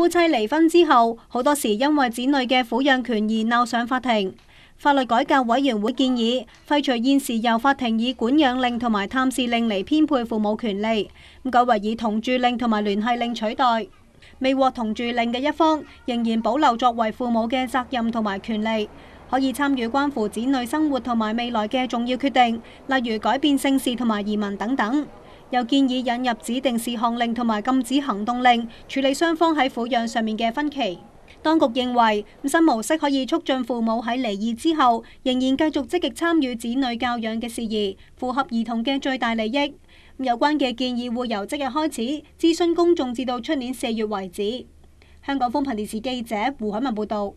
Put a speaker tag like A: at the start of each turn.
A: 夫妻離婚之後，好多時因為子女嘅抚養權而鬧上法庭。法律改革委員會建議廢除現時由法庭以管養令同埋探視令嚟编配父母權利，咁改為以同住令同埋聯繫令取代。未獲同住令嘅一方仍然保留作為父母嘅責任同埋權利，可以參與關乎子女生活同埋未來嘅重要決定，例如改變姓氏同埋移民等等。又建議引入指定事項令同埋禁止行動令處理雙方喺撫養上面嘅分歧。當局認為新模式可以促進父母喺離異之後仍然繼續積極參與子女教養嘅事宜，符合兒童嘅最大利益。有關嘅建議會由即日開始諮詢公眾，至到出年四月為止。香港風頻電視記者胡海文報道。